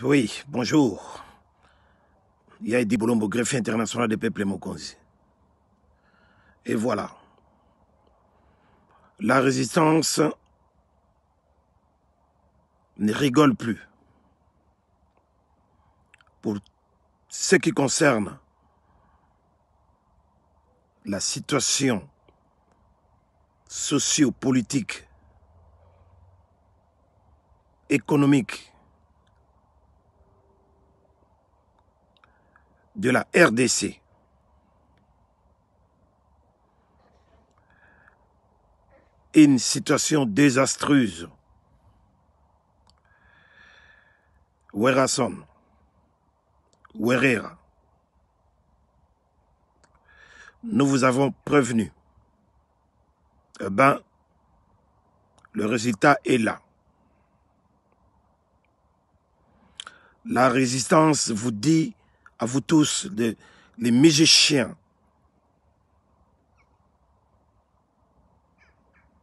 Oui, bonjour. Yaedi Boulombo, greffier international des peuples Mokonzi. Et voilà. La résistance ne rigole plus. Pour ce qui concerne la situation sociopolitique, économique de la RDC. Une situation désastreuse. Werason, Werera, nous vous avons prévenu. Eh ben, le résultat est là. La résistance vous dit à vous tous, les, les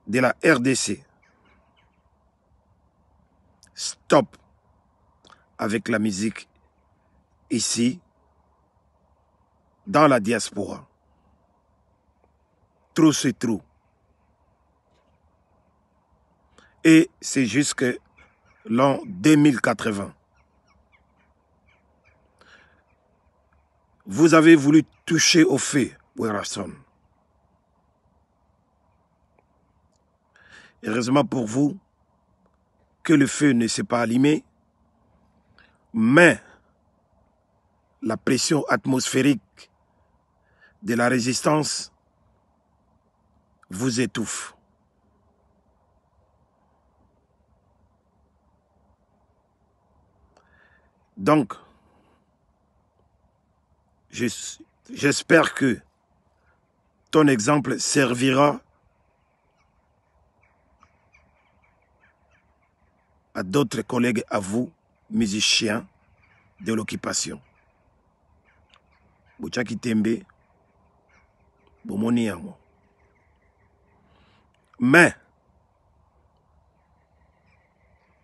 de la RDC. Stop avec la musique ici, dans la diaspora. Trop c'est trop. Et c'est jusque l'an 2080. vous avez voulu toucher au feu, Wilson. Heureusement pour vous que le feu ne s'est pas allumé, mais la pression atmosphérique de la résistance vous étouffe. Donc, J'espère que ton exemple servira à d'autres collègues, à vous, musiciens de l'occupation. Mais,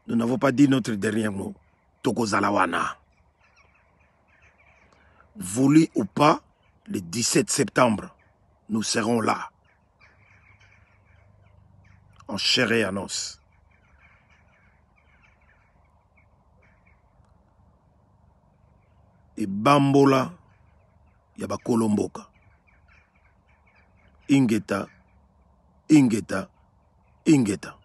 nous n'avons pas dit notre dernier mot, Toko Zalawana voulu ou pas, le 17 septembre, nous serons là, en annonce. et Bambola, il y ya ingeta ingeta ingeta